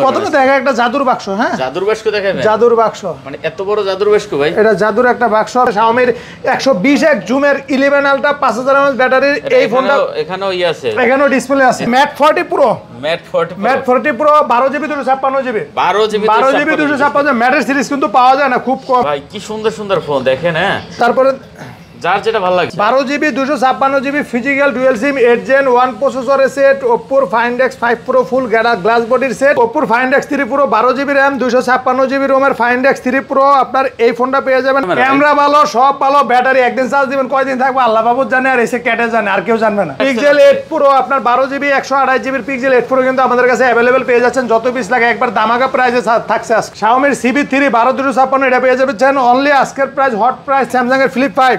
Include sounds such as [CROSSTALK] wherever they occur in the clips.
হ্যাঁ? মানে এই ফোনটা ডিসপ্লে আছে Mate Pro Mate Mate Pro GB GB series কিন্তু পাওয়া যায় না খুব কম কি সুন্দর সুন্দর ফোন দেখেন হ্যাঁ তারপরে যার যেটা ভালো লাগে বারো জিবি দুশো ছাপ্পান্ন GB physical dual SIM eight gen one প্রসেসরের সেট ওপোর Find X five Pro full গ্যাডা গ্লাস বডির সেট ওপোর ফাইন ডেক্স থ্রি প্রো বারো জিবি র্যাম দুশো ছাপ্পান্ন জিবি রোমের ফাইন্ড এক্স থ্রি প্রো আপনার এই ফোনটা পেয়ে যাবেন ক্যামেরা ভালো সব ভালো ব্যাটারি একদিন চার্জ দিবেন কয়দিন থাকবে আল্লাহ বাবু জানে আর এসে ক্যাটে জানে আর কেউ জানবে না পিক্সেল এইট প্রো আপনার বারো জিবি একশো আড়াই জিবির পিক্সেল এইট প্রো কিন্তু আমাদের কাছে অ্যাভেলেবেল পেয়ে যাচ্ছেন যত পিস লাগে একবার দামাকা প্রাইজে থাকছে আজকে শাওমির সিবি থ্রি বারো দুশো ছাপ্পান্ন এটা পেয়ে যাবেন অনলি আজকের প্রাইস হট প্রাইস স্যামসাং এর ফ্লিপ ফাইভ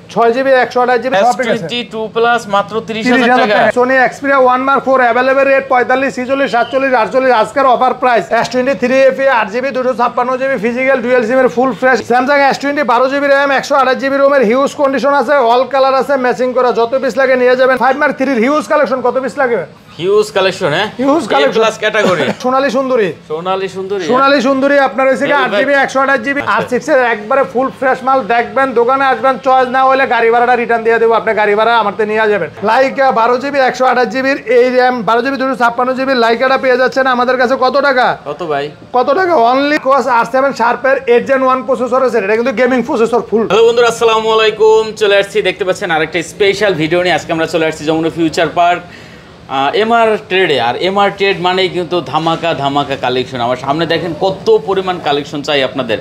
ছয় জিবি একশো আঠাশ GB Xperia one four available rate পঁয়তাল্লিশ সাতচল্লিশ আটচল্লিশ আজকের price S twenty three F আট জিবি দুশো ছাপ্পান্ন জিবি ফিজিক্যাল ডুয়েল সিমের full fresh Samsung S twenty বারো জিবি র্যাম একশো আঠাশ জিবি রোমের হিউজ কন্ডিশন আছে অল কালার আছে ম্যাচিং করা যত পিস লাগে নিয়ে যাবেন five Mark three huge collection কত পিস লাগে হিউজ কালেকশন হ্যাঁ প্লাস ক্যাটাগরি সুন্দরী সুন্দরী eh? সুন্দরী আপনার 8 জিবি 128 জিবি আর চিপসের একবারে ফুল ফ্রেশ মাল দেখবেন দোকানে আসবেন চয়েস না হলে গাড়ি ভাড়াটা রিটার্ন দিয়ে দেব আপনি গাড়ি ভাড়া আমারতে নিয়ে যাবেন লাইকা 12 জিবি 128 জিবির এই র‍্যাম 12 জিবি 256 জিবি লাইকাটা পেয়ে যাচ্ছেন আমাদের কাছে কত টাকা কত ভাই কত টাকা অনলি কোস R7 শার্পের 8 জেন 1 প্রসেসর আছে এটা কিন্তু গেমিং প্রসেসর ফুল হ্যালো বন্ধুরা আসসালামু আলাইকুম চলে আসছি দেখতে পাচ্ছেন আরেকটা স্পেশাল ভিডিও নিয়ে আজকে আমরা চলে আসছি যমুনা ফিউচার পার্ক এমআর ট্রেডে আর এমআর ট্রেড মানেই কিন্তু ধামাকা ধামাকা কালেকশন আমার সামনে দেখেন কত পরিমাণ কালেকশন চাই আপনাদের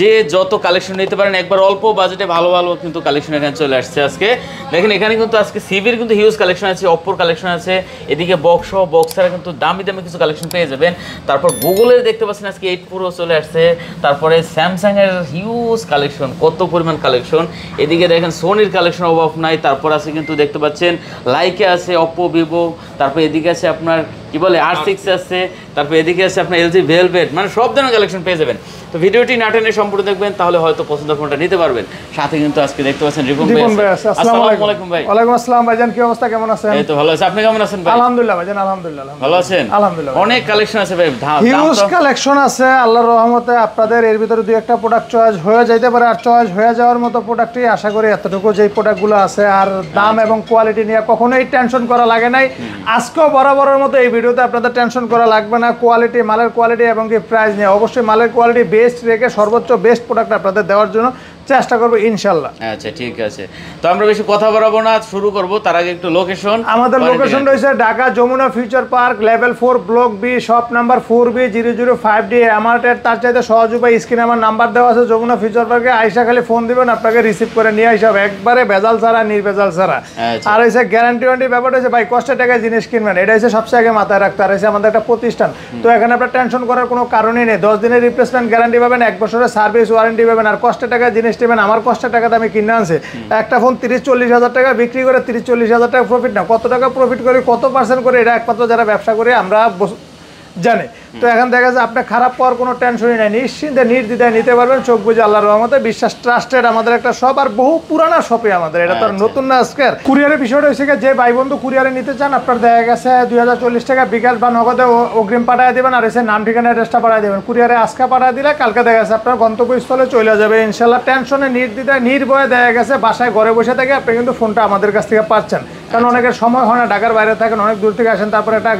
যে যত কালেকশন নিতে পারেন একবার অল্প বাজেটে ভালো ভালো কিন্তু কালেকশন এখানে চলে আসছে আজকে দেখেন এখানে কিন্তু আজকে সিভির কিন্তু হিউজ কালেকশন আছে অপ্পোর কালেকশন আছে এদিকে বক্স সহ বক্স ছাড়া কিন্তু দামি দামি কিছু কালেকশন পেয়ে যাবেন তারপর গুগলের দেখতে পাচ্ছেন আজকে এইট ফোরও চলে আসছে তারপরে স্যামসাংয়ের হিউজ কালেকশন কত পরিমাণ কালেকশন এদিকে দেখেন সোনির কালেকশন অভাব নাই তারপর আছে কিন্তু দেখতে পাচ্ছেন লাইকে আছে অপো ভিভো তারপর এদিকে আছে আপনার কি বলে আর সিক্স আছে তারপর এদিকে আছে আপনার এলজি ভেলভেট মানে সব ধরনের কালেকশন পেয়ে যাবেন তো ভিডিওটি নাটেনে সম্পূর্ণ দেখবেন তাহলে হয়তো পছন্দ ফোনটা নিতে পারবেন সাথে কিন্তু আজকে দেখতে পাচ্ছেন রিপন ভাই আসসালামু আলাইকুম ভাই ওয়া আলাইকুম আসসালাম ভাইজান কি অবস্থা কেমন আছেন এই তো ভালো আছি আপনি কেমন আছেন ভাই আলহামদুলিল্লাহ ভাইজান আলহামদুলিল্লাহ ভালো আছেন আলহামদুলিল্লাহ অনেক কালেকশন আছে ভাই হিউজ কালেকশন আছে আল্লাহর রহমতে আপনাদের এর ভিতরে দুই একটা প্রোডাক্ট চয়েস হয়ে যাইতে পারে আর চয়েস হয়ে যাওয়ার মতো প্রোডাক্টই আশা করি এতটুকু যেই প্রোডাক্টগুলো আছে আর দাম আচ্ছা। এবং কোয়ালিটি নিয়ে কখনোই টেনশন করা লাগে নাই আজকেও বরাবরের মতো এই ভিডিওতে আপনাদের টেনশন করা লাগবে না কোয়ালিটি মালের কোয়ালিটি এবং কি প্রাইস নিয়ে অবশ্যই মালের কোয়ালিটি বেস্ট রেখে সর্বোচ্চ বেস্ট প্রোডাক্ট আপনাদের দেওয়ার জন্য চেষ্টা করবো ইনশাল্লাহ আচ্ছা ঠিক আছে তো আমরা বেশি কথা বাড়াবো না শুরু করব তার আগে একটু লোকেশন আমাদের লোকেশন রয়েছে Dhaka Jamuna Future Park level four block B shop number four B zero zero five D আমাদের তার চাইতে সহজ উপায় স্ক্রিনে আমার নাম্বার দেওয়া আছে যমুনা ফিউচার পার্কে আইসা খালি ফোন দিবেন আপনাকে রিসিভ করে নিয়ে আসা হবে একবারে ভেজাল ছাড়া নির্ভেজাল ছাড়া আচ্ছা। আর হয়েছে গ্যারান্টি ওয়ারেন্টি ব্যাপার হয়েছে ভাই কষ্ট টাকায় জিনিস কিনবেন এটা হচ্ছে সবচেয়ে আগে মাথায় রাখতে আর হয়েছে আমাদের একটা প্রতিষ্ঠান তো এখানে আপনার টেনশন করার কোনো কারণই নেই দশ দিনের রিপ্লেসমেন্ট গ্যারান্টি পাবেন এক বছরের সার্ভিস ওয়ারেন্টি পাবেন আর কষ্ট টাকায় জিনিস স্টেটমেন্ট আমার কষ্টের টাকাতে আমি কিনে আনছে একটা ফোন তিরিশ চল্লিশ হাজার টাকা বিক্রি করে তিরিশ চল্লিশ হাজার টাকা প্রফিট না কত টাকা প্রফিট করে কত পার্সেন্ট করে এটা একমাত্র যারা ব্যবসা করে আমরা জানে তো এখন দেখা যায় আপনার খারাপ পাওয়ার কোনো টেনশনই নাই নিশ্চিন্তে নির্দ্বিধায় নিতে পারবেন চোখ বুঝে আল্লাহ রহমতে বিশ্বাস ট্রাস্টেড আমাদের একটা শপ আর বহু পুরানা শপে আমাদের এটা তো আচ্ছা। নতুন না আজকের কুরিয়ারের বিষয়টা হয়েছে যে ভাই বন্ধু কুরিয়ারে নিতে চান আপনার দেখা গেছে দুই হাজার চল্লিশ টাকা বিকাশ বা নগদে অগ্রিম পাঠিয়ে দেবেন আর এসে নাম ঠিকানা অ্যাড্রেসটা পাঠিয়ে দেবেন কুরিয়ারে আজকে পাঠিয়ে দিলে কালকে দেখা গেছে আপনার গন্তব্যস্থলে চলে যাবে ইনশাল্লাহ টেনশনে নির্দ্বিধায় নির্ভয়ে দেখা গেছে বাসায় ঘরে বসে থাকে আপনি কিন্তু ফোনটা আমাদের কাছ থেকে পাচ্ছেন কারণ অনেকের সময় হয় না ঢাকার বাইরে থাকেন অনেক দূর থেকে আসেন তারপরে একটা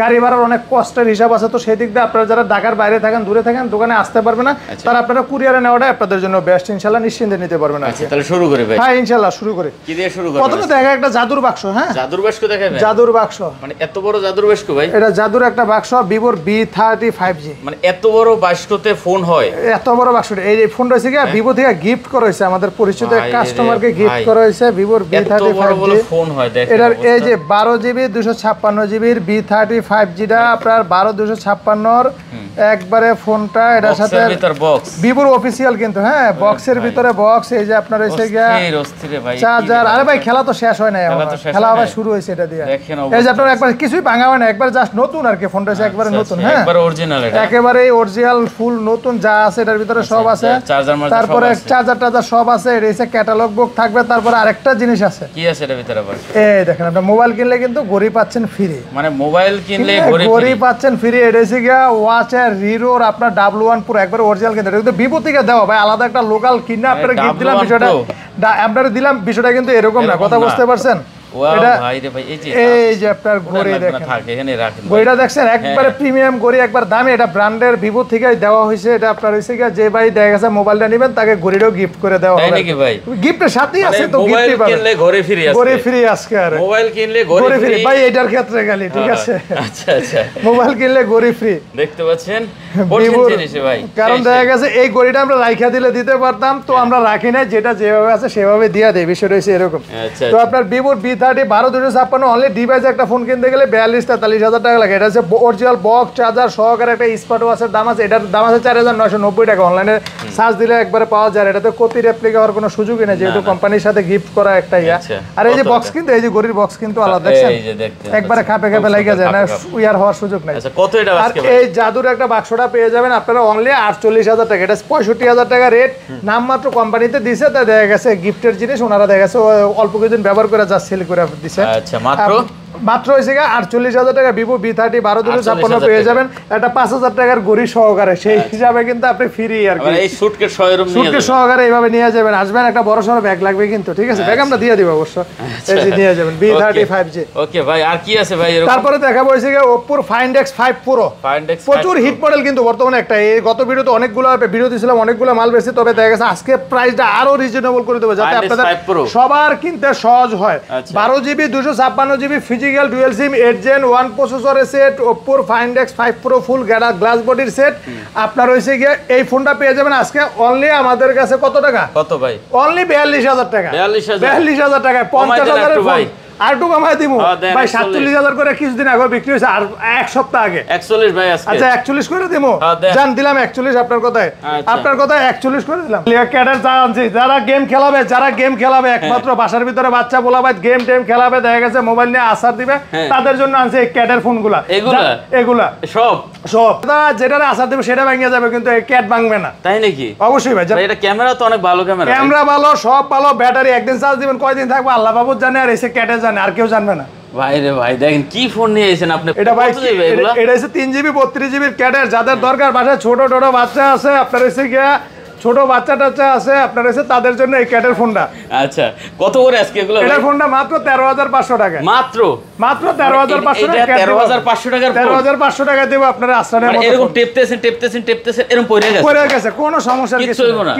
গাড়ি ভাড়ার অনেক কষ্টের হিসাব আছে তো সেই দিক দিয়ে আপনারা যারা ঢাকার বাইরে থাকেন দূরে থাকেন দোকানে আসতে পারবে না আচ্ছা। তারা আপনারা কুরিয়ারে নেওয়াটা আপনাদের জন্য বেস্ট ইনশাল্লাহ নিশ্চিন্তে নিতে পারবেন না আচ্ছা, তাহলে শুরু করে হ্যাঁ ইনশাল্লাহ শুরু করে কি দিয়ে শুরু করি প্রথমে দেখা একটা জাদুর বাক্স হ্যাঁ জাদুর বাক্স দেখাবেন জাদুর বাক্স মানে এত বড় জাদুর বাক্স ভাই এটা জাদুর একটা বাক্স ভিভোর বি থার্টি ফাইভ জি মানে এত বড় বাক্সতে ফোন হয় এত বড় বাক্স এই যে ফোন রয়েছে কি ভিভো হ্যাঁ। থেকে গিফট করা হয়েছে আমাদের পরিচিত কাস্টমারকে গিফট করা হয়েছে ভিভোর বি থার্টি ফাইভ ফোন হয় এটার এই যে বারো জিবি দুশো ছাপ্পান্ন জিবির বি থার্টি ফাইভ জিটা আপনার বারো দুশো ছাপ্পান্নর একবারে ফোনটা এটার সাথে ভিভোর অফিসিয়াল কিন্তু হ্যাঁ বক্সের ভিতরে বক্স এই যে আপনার এসে গিয়া চার্জার আরে ভাই খেলা তো শেষ হয় না খেলা আবার শুরু হয়েছে এটা দিয়ে এই যে আপনার একবার কিছুই ভাঙা হয় না একবার জাস্ট নতুন আর কি ফোনটা আচ্ছা, একবারে আচ্ছা, নতুন হ্যাঁ একেবারে অরিজিনাল ফুল নতুন যা আছে এটার ভিতরে আচ্ছা, সব আছে তারপরে চার্জার টার্জার সব আছে এটা ক্যাটালগ বুক থাকবে তারপরে আরেকটা জিনিস আছে কি আছে এটার ভিতরে দেখেন আপনি মোবাইল কিনলে কিন্তু ঘড়ি পাচ্ছেন ফ্রি মানে মোবাইল কিনলে ঘড়ি পাচ্ছেন ফ্রি এটা হচ্ছে গিয়া ওয়াচের হিরোর আপনার ডাব্লু ওয়ান পুরো একবার অরিজিনাল কিনতে এটা কিন্তু ভিভো থেকে দেওয়া ভাই আলাদা একটা লোকাল কিনে আপনারা গিফট দিলাম বিষয়টা আপনারা দিলাম বিষয়টা কিন্তু এরকম না কথা বুঝতে পারছেন ক্ষেত্রে ঠিক আছে আচ্ছা আচ্ছা মোবাইল কিনলে ভাই কারণ দেখা গেছে এই গড়িটা আমরা দিলে দিতে পারতাম তো হ্যাঁ। আমরা রাখি না যেটা যেভাবে আছে সেভাবে দিয়া দেয় বিষয় রয়েছে এরকম আচ্ছা, তো আচ্ছা। আপনার ভিভোর বিধ থার্টি বারো দুশো ছাপ্পান্ন অনলি ডিভাইসে একটা ফোন কিনতে গেলে বিয়াল্লিশ তেতাল্লিশ হাজার টাকা লাগে এটা হচ্ছে অরিজিনাল বক্স চার্জার সহকারে একটা স্মার্ট ওয়াচের দাম আছে এটার দাম আছে চার হাজার নয়শো নব্বই টাকা অনলাইনে সার্চ দিলে একবারে পাওয়া যায় এটাতে কপি রেপ্লিকা হওয়ার কোনো সুযোগই নেই যেহেতু কোম্পানির সাথে গিফট করা একটা ইয়া আচ্ছা। আর এই যে বক্স কিন্তু এই যে গরির বক্স কিন্তু আলাদা দেখছেন একবারে খাপে খাপে লাগে যায় না উইয়ার হওয়ার সুযোগ নেই আচ্ছা, আর এই জাদুর একটা বাক্সটা পেয়ে যাবেন আপনারা অনলি আটচল্লিশ হাজার টাকা এটা পঁয়ষট্টি হাজার টাকা রেট নামমাত্র কোম্পানিতে দিছে তা দেখা গেছে গিফটের জিনিস ওনারা দেখা গেছে অল্প কিছুদিন ব্যবহার করে যা সেল করে করে অফার দিছে আচ্ছা মাত্র মাত্র হয়েছে গা আটচল্লিশ হাজার টাকা বিপু বি থার্টি বারো দুশো ছাপ্পান্ন পেয়ে যাবেন একটা পাঁচ হাজার টাকার গড়ি সহকারে সেই আচ্ছা। হিসাবে কিন্তু আপনি ফ্রি আর কি সুটকে সহকারে এইভাবে নিয়ে যাবেন আসবেন একটা বড় সড়ো ব্যাগ লাগবে কিন্তু ঠিক আছে ব্যাগ আচ্ছা। আমরা দিয়ে দিব অবশ্য আচ্ছা। এই যে নিয়ে যাবেন B thirty five G okay ভাই আর কি আছে ভাই তারপরে দেখাবো হয়েছে গিয়ে ওপ্পোর ফাইন্ড এক্স ফাইভ পুরো প্রচুর হিট মডেল কিন্তু বর্তমানে একটা এই গত ভিডিওতে অনেকগুলো ভিডিও দিয়েছিলাম অনেকগুলো মাল বেশি তবে দেখা গেছে আজকে প্রাইসটা আরো রিজনেবল করে দেবো যাতে আপনাদের সবার কিনতে সহজ হয় বারো জিবি দুশো ছাপ্পান্ন জিবি ফিজি ইন্টিগ্রাল dual SIM eight gen one প্রসেসরের সেট ওপোর Find X five Pro full গ্যাডা গ্লাস বডির সেট আপনার হয়েছে গিয়ে এই ফোনটা পেয়ে যাবেন আজকে অনলি আমাদের কাছে কত টাকা কত ভাই অনলি বিয়াল্লিশ হাজার টাকা বিয়াল্লিশ হাজার টাকা পঞ্চাশ হাজারের ভাই আর একটু দিমু হ্যাঁ, ভাই করে কিছুদিন আগে বিক্রি হইছে আর এক সপ্তাহ আগে 41 ভাই আজকে আচ্ছা 41 করে দিমু হ্যাঁ, জান দিলাম 41 আপনার কথায় আচ্ছা। আপনার কথায় 41 করে দিলাম লিয়া ক্যাডার যারা গেম খেলাবে যারা গেম খেলাবে হ্যাঁ। একমাত্র বাসার ভিতরে বাচ্চা বলাবাই গেম টেম খেলাবে দেখা গেছে মোবাইল নিয়ে আসার দিবে তাদের জন্য আনছে এই ক্যাডার ফোনগুলা এগুলা এগুলা সব সব তারা যেটারে আসার দিবে সেটা ভাঙিয়ে যাবে কিন্তু এই ক্যাট ভাঙবে না তাই নাকি অবশ্যই ভাই এটা ক্যামেরা তো অনেক ভালো ক্যামেরা ক্যামেরা ভালো সব ভালো ব্যাটারি একদিন চার্জ দিবেন কয়দিন থাকবে আল্লাহ বাবু জানে আর এসে ক্যাটে জানে আর কেউ জানবে না কোন আচ্ছা, পাঁচশো টাকা কোনো সমস্যার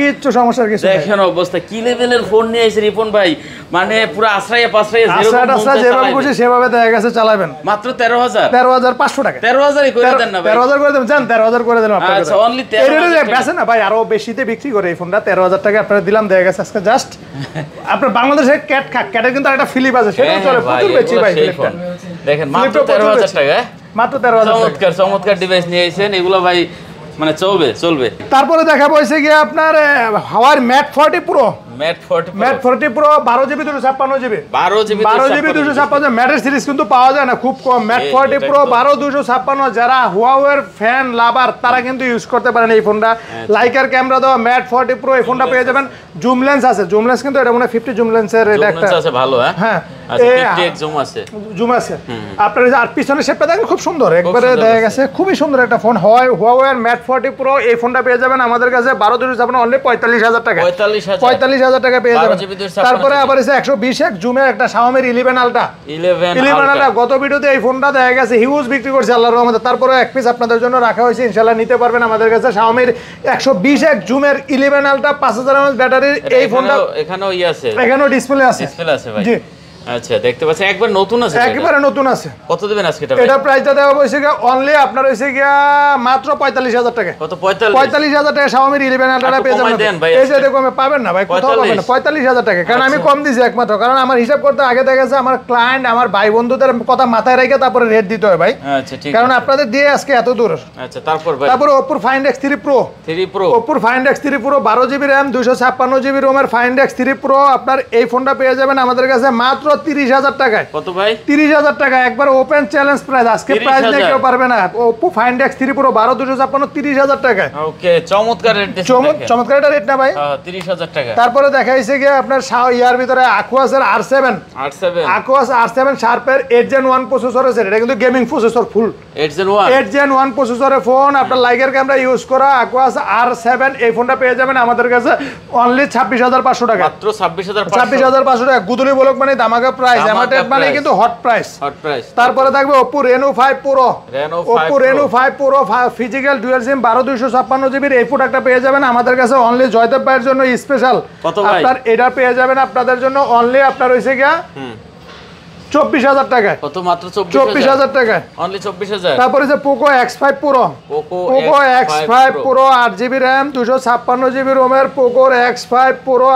কিছু সমস্যার কিছু অবস্থা কি লেভেলের ফোন নিয়ে এসে রিপন ভাই মানে পুরো আশ্রয়ে পাশ্রয়ে আশ্রয় আশ্রয় যেভাবে খুশি সেভাবে দেখা গেছে চালাবেন মাত্র 13000 13500 টাকা 13000ই করে দেন না ভাই 13000 করে দেন জান 13000 করে দেন আপনাদের আচ্ছা অনলি 13000 বেচে না ভাই আরো বেশিতে বিক্রি করে এই ফোনটা 13000 টাকা আপনারা দিলাম দেখা গেছে আজকে জাস্ট [LAUGHS] আপনার বাংলাদেশে ক্যাট খাক ক্যাটের কিন্তু একটা ফিলিপ আছে সেটা হ্যাঁ, চলে প্রচুর বেশি ভাই দেখেন মাত্র 13000 টাকা মাত্র 13000 চমৎকার চমৎকার ডিভাইস নিয়ে আইছেন এগুলো ভাই মানে চলবে চলবে তারপরে দেখাবো হয়েছে গিয়ে আপনার হাওয়ার ম্যাট ফর্টি প্রো খুব যারা ফ্যান লাভার তারা কিন্তু এই ফোনটা ক্যামেরা ম্যাট প্রো এই ফোনটা পেয়ে যাবেন জুম লেন্স আছে জুম লেন্সের একটা জুম হ্যাঁ? হ্যাঁ। আচ্ছা, আপনার আর খুব সুন্দর একবারে দেখা গেছে খুবই সুন্দর একটা ফোন হয় ম্যাট ফোর্টি প্রো এই ফোনটা পেয়ে যাবেন আমাদের কাছে 12 256 পঁয়তাল্লিশ হাজার টাকা পঁয়তাল্লিশ হাজার টাকা পেয়ে যাবেন তারপরে আবার এসে একশো বিশ এক জুমের একটা সাওমের ইলেভেন আলটা ইলেভেন আলটা গত ভিডিওতে এই ফোনটা দেখা গেছে হিউজ বিক্রি করছে আল্লাহর রহমতে তারপরে এক পিস আপনাদের জন্য রাখা হয়েছে ইনশাল্লাহ নিতে পারবেন আমাদের কাছে সাওমের একশো বিশ এক জুমের ইলেভেন আলটা পাঁচ হাজার ব্যাটারির এই ফোনটা এখানেও আছে এখানেও ডিসপ্লে আছে ডিসপ্লে আছে ভাই জি আচ্ছা দেখতে পাচ্ছেন একবার নতুন আছে নতুন আছে কত আজকে এটা এটা প্রাইসটা দেওয়া অনলি আপনার মাত্র 45000 টাকা কত 45 45000 টাকা Xiaomi 11 পেয়ে যাবেন এই যে দেখো আমি পাবেন না ভাই কোথাও পাবেন না 45000 টাকা কারণ আমি আচ্ছা। কম দিছি একমাত্র কারণ আমার হিসাব করতে আগে দেখেছে আমার ক্লায়েন্ট আমার ভাই বন্ধুদের কথা মাথায় রেখে তারপরে রেট দিতে হয় ভাই আচ্ছা ঠিক কারণ আপনাদের দিয়ে আজকে এত দূর আচ্ছা তারপর ভাই তারপর Oppo Find X3 Pro 3 Pro Oppo Find X3 Pro 12GB RAM GB ROM এর Find X3 Pro আপনার এই ফোনটা পেয়ে যাবেন আমাদের কাছে মাত্র তিরিশ হাজার টাকায় কত ভাই তিরিশ হাজার টাকা একবার ওপেন চ্যালেঞ্জ প্রাইস আজকে প্রাইস নিয়ে কেউ পারবে না ওপো থ্রি পুরো বারো দুশো ছাপ্পান্ন তিরিশ হাজার টাকায় ওকে চমৎকার রেট চমৎকার এটা রেট না ভাই তিরিশ হাজার টাকা তারপরে দেখা যাচ্ছে গিয়ে আপনার ইয়ার ভিতরে R seven R seven Aquos R seven শার্পের এইট জেন ওয়ান প্রসেসর আছে এটা কিন্তু gaming processor full eight gen one প্রসেসরের ফোন আপনার লাইকের ক্যামেরা ইউজ করা আকুয়াস আর সেভেন এই ফোনটা পেয়ে যাবেন আমাদের কাছে অনলি ছাব্বিশ হাজার পাঁচশো টাকা মাত্র ছাব্বিশ হাজার ছাব্বিশ হাজার পাঁচশো টাকা গুদুলি বলক মানে দামাগা ধামাকা প্রাইস মানে কিন্তু হট প্রাইস হট প্রাইস তারপরে থাকবে Oppo Reno 5 Pro Oppo Reno 5 Pro physical dual SIM 12256 GB এই প্রোডাক্টটা পেয়ে যাবেন আমাদের কাছে অনলি জয়দেব ভাইয়ের জন্য স্পেশাল আপনার এটা পেয়ে যাবেন আপনাদের জন্য অনলি আপনার হইছে গিয়া টাকায় কত মাত্র টাকায় তারপরে যে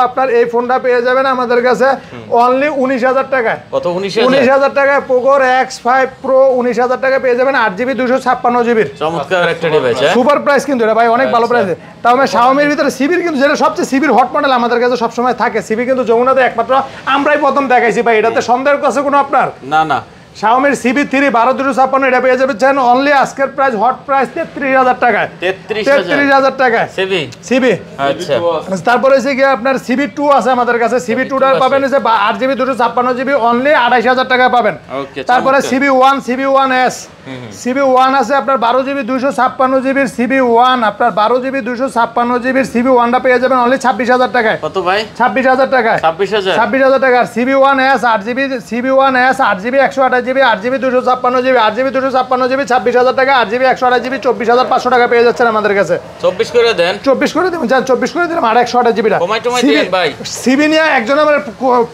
আপনার এই ফোনটা পেয়ে যাবেন আমাদের কাছে টাকায় কত টাকায় টাকায় পেয়ে যাবেন আট জিবি ছাপ্পান্ন চমৎকার একটা ডিভাইস সুপার প্রাইস কিন্তু এটা ভাই অনেক ভালো প্রাইস আচ্ছা। তাও আমি শাওমির ভিতরে সিবির কিন্তু যেটা সবচেয়ে সিবির হট মডেল আমাদের কাছে সবসময় থাকে সিবি কিন্তু যমুনাতে একমাত্র আমরাই প্রথম দেখাইছি ভাই এটাতে সন্দেহের কাছে কোনো আপনার না না শাওমির সিবি থ্রি বারো দুশো ছাপ্পান্ন এটা পেয়ে যাবেন অনলি আজকের প্রাইস হট প্রাইস তেত্রিশ হাজার টাকায় তেত্রিশ হাজার টাকায় সিবি সিবি আচ্ছা। আচ্ছা। তারপরে হচ্ছে গিয়ে আপনার সিবি টু আছে আমাদের কাছে সিবি টা পাবেন হচ্ছে আট জিবি দুশো ছাপ্পান্ন জিবি অনলি আড়াইশ হাজার টাকায় পাবেন তারপরে CB one CB one S CB one আছে আপনার বারো জিবি দুইশো ছাপ্পান্ন জিবির সিবি ওয়ান আপনার বারো জিবি দুইশো ছাপ্পান্ন জিবির সিবি ওয়ানটা পেয়ে যাবেন অনলি ছাব্বিশ হাজার টাকায় কত ভাই ছাব্বিশ হাজার টাকায় ছাব্বিশ হাজার ছাব্বিশ হাজার টাকা আর সিবি ওয়ান এস আট জিবি সিবি ওয়ান এস আট জিবি একশো আঠাশ জিবি আট জিবি দুশো ছাপ্পান্ন জিবি আট জিবি দুশো ছাপ্পান্ন জিবি ছাব্বিশ হাজার টাকা আট জিবি একশো আঠাশ জিবি চব্বিশ হাজার পাঁচশো টাকা পেয়ে যাচ্ছেন আমাদের কাছে চব্বিশ করে দেন চব্বিশ করে দিন যান চব্বিশ করে দিলাম আর একশো আঠাশ জিবিটা সিবি নিয়ে একজন আমার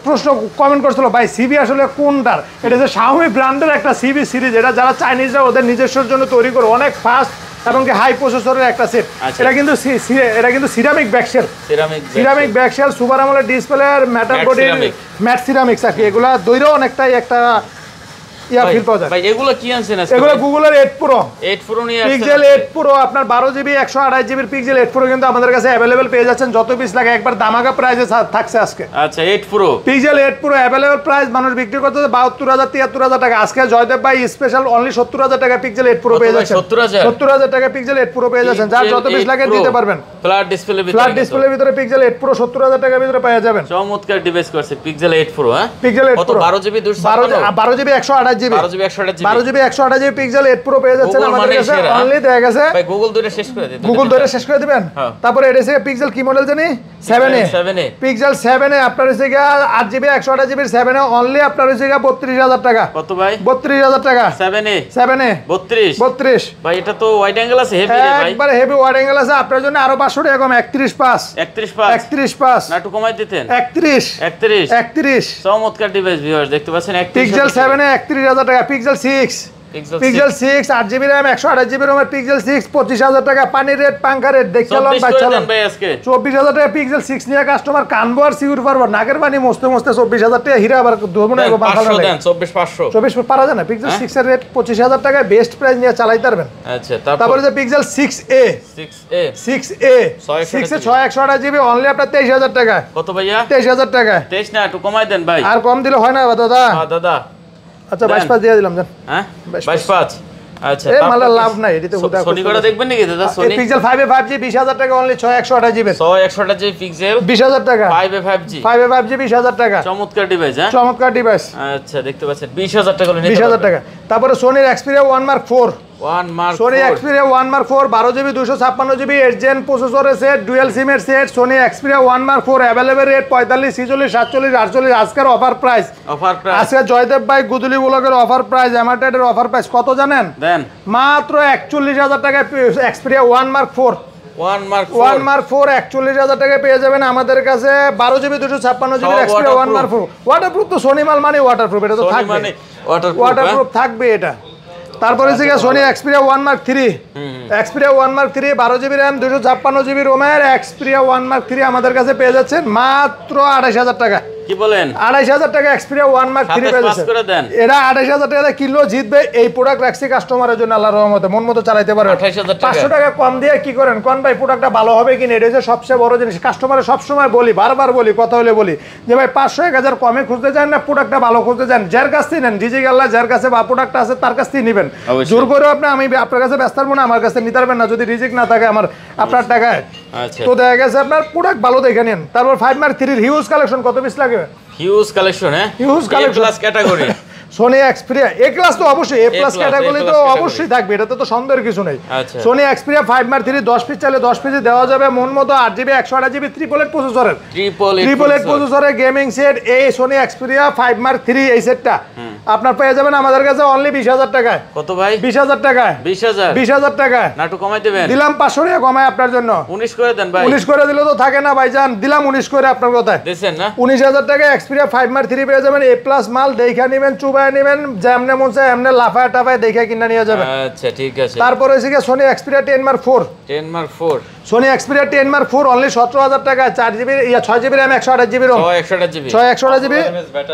প্রশ্ন কমেন্ট করছিল ভাই সিবি আসলে কোনটার এটা হচ্ছে শাওমি ব্র্যান্ডের একটা সিবি সিরিজ এটা যারা চাইনি নিজেরা ওদের নিজস্বর জন্য তৈরি করে অনেক ফাস্ট এবং কি হাই প্রসেসরের একটা সেট আচ্ছা। এটা কিন্তু এটা কিন্তু ceramic back shell ceramic back shell super আমলের আর ম্যাটার বডি ম্যাট সিরামিক্স আর কি এগুলা দৈরও অনেকটাই একটা ইয়া ফিল পাওয়া যায় ভাই এগুলো কি আনছেন আজকে এগুলো গুগলের 8 প্রো 8 প্রো নিয়ে আসছে পিক্সেল 8 প্রো আপনার 12 জিবি 128 জিবির পিক্সেল 8 প্রো কিন্তু আমাদের কাছে अवेलेबल পেয়ে যাচ্ছেন যত পিস লাগে একবার দামাকা প্রাইসে থাকছে আজকে আচ্ছা 8 Pro Pixel 8 Pro available price মানুষ বিক্রি করতে 72000 73000 টাকা আজকে জয়দেব ভাই স্পেশাল অনলি 70000 টাকা পিক্সেল 8 প্রো পেয়ে যাচ্ছেন 70000 70000 টাকা পিক্সেল 8 প্রো পেয়ে যাচ্ছেন যার যত পিস লাগে দিতে পারবেন ফ্ল্যাট ডিসপ্লে ভিতরে ফ্ল্যাট ডিসপ্লে ভিতরে পিক্সেল 8 প্রো 70000 টাকার ভিতরে পেয়ে যাবেন চমৎকার ডিভাইস করছে পিক্সেল 8 প্রো হ্যাঁ পিক্সেল 8 প্রো 12 জিবি 256 12 জিবি 128 আপনার জন্য আরো পাঁচশো টাকা একত্রিশ পাঁচ একত্রিশ পাস একটু কমাই দিতেন একত্রিশ একত্রিশ একত্রিশ চমৎকার ডিভাইস ভিউয়ার্স দেখতে পাচ্ছেন সেভেন একত্রিশ হাজার টাকা পিক্সেল সিক্স পিক্সেল সিক্স আট জিবি র্যাম একশো আঠাশ জিবি র্যামের পিক্সেল সিক্স পঁচিশ হাজার টাকা পানির রেট পাঙ্কা রেট দেখতে এলাম চব্বিশ হাজার টাকা পিক্সেল সিক্স নিয়ে কাস্টমার কানবো আর সিউর পারবো নাকের পানি মস্তে মস্তে চব্বিশ হাজার টাকা হিরা আবার ধরবো না চব্বিশ পাঁচশো চব্বিশ পারা যায় না পিক্সেল হ্যাঁ? সিক্স এর রেট পঁচিশ হাজার টাকায় বেস্ট প্রাইস নিয়ে চালাই পারবেন আচ্ছা, তারপরে যে Pixel six A six A six A ছয় একশো আঠাশ জিবি অনলি আপনার তেইশ হাজার টাকা কত ভাইয়া তেইশ হাজার টাকা তেইশ না একটু কমাই দেন ভাই আর কম দিলে হয় না দাদা দাদা আচ্ছা 22 পাঁচ দিয়ে দিলাম জান হ্যাঁ 22 পাঁচ আচ্ছা এ মালা লাভ নাই এটা সোনি কটা দেখবেন নাকি দাদা সোনি পিক্সেল 5 এ 5G 20000 টাকা অনলি 6 128 জিবি 6 128 জিবি পিক্সেল 20000 টাকা 5 এ 5G 5 এ 5G 20000 টাকা চমৎকার ডিভাইস হ্যাঁ চমৎকার ডিভাইস আচ্ছা দেখতে পাচ্ছেন 20000 টাকা হলো 20000 টাকা তারপরে সোনির Xperia 1 Mark 4 Sony Xperia one Mark four বারো জিবি দুশো ছাপ্পান্ন জিবি প্রসেসরের সেট ডুয়েল সিমের set Sony one Mark four available rate পঁয়তাল্লিশ সাতচল্লিশ আটচল্লিশ আজকের অফার আজকে জয়দেব ভাই ব্লকের অফার অ্যামার্টেডের অফার কত জানেন মাত্র একচল্লিশ হাজার টাকায় one Mark four one Mark four একচল্লিশ হাজার টাকা পেয়ে যাবেন আমাদের কাছে বারো জিবি দুশো ছাপ্পান্ন GB Xperia one Mark four তো সোনিমাল মানে ওয়াটারপ্রুফ এটা তো থাকবে ওয়াটারপ্রুফ হ্যাঁ? থাকবে এটা তারপরে আচ্ছা, হচ্ছে গিয়ে Sony Xperia one Mark three Xperia one Mark three বারো জিবি র্যাম দুশো ছাপ্পান্ন জিবি রোমের এক্সপিরিয়া ওয়ান মার্ক থ্রি আমাদের কাছে পেয়ে যাচ্ছেন মাত্র আঠাশ হাজার টাকা সবচেয়ে বড় জিনিস বলি বারবার বলি কথা হলে বলি যে ভাই কমে খুঁজতে চান না প্রোডাক্টটা ভালো খুঁজতে চান যার কাছ থেকে নেন ডিজি গাল্লা যার কাছে বা প্রোডাক্ট আছে তার কাছ থেকে নিবেন জোর করে আপনি আমি আপনার কাছে ব্যস্ত আমার কাছে নিতে পারবেন না যদি রিজিক না থাকে আমার আপনার টাকায় আচ্ছা। তো দেখা গেছে আপনার প্রোডাক্ট ভালো দেখে নেন তারপর ফাইভ মার্ক থ্রির হিউজ কালেকশন কত পিস লাগে হিউজ কালেকশন হ্যাঁ huge collection plus category Sony Xperia A class তো অবশ্যই এ প্লাস ক্যাটাগরি তো অবশ্যই থাকবে এটাতে তো সন্দেহের কিছু নেই Sony Xperia five Mark three দশ পিস চাইলে দশ পিসে দেওয়া যাবে মন মতো আট জিবি একশো আট জিবি ত্রিপল এইট প্রসেসরের ত্রিপল এইট প্রসেসরের গেমিং সেট এই Sony Xperia five Mark three এই সেটটা আপনার পেয়ে যাবেন আমাদের কাছে অনলি বিশ হাজার টাকায় কত ভাই বিশ হাজার টাকায় বিশ হাজার বিশ হাজার টাকায় নাটু কমাই দেবেন দিলাম পাঁচশো টাকা কমায় আপনার জন্য উনিশ করে দেন ভাই উনিশ করে দিলে তো থাকে না ভাই যান দিলাম উনিশ করে আপনার কথায় দিচ্ছেন না উনিশ হাজার টাকা এক্সপিরিয়া ফাইভ মার থ্রি পেয়ে যাবেন এ প্লাস মাল দেখে নেবেন চুবাই নেবেন যেমনে মন চায় এমনে লাফায় টাফায় দেখে কিনে নিয়ে যাবেন আচ্ছা ঠিক আছে তারপরে Sony Xperia ten mark four ten mark four Sony Xperia ten mark four only সতেরো হাজার টাকা চার জিবি ছয় জিবি র্যাম একশো আঠাশ জিবি ছয় একশো আঠাশ জিবি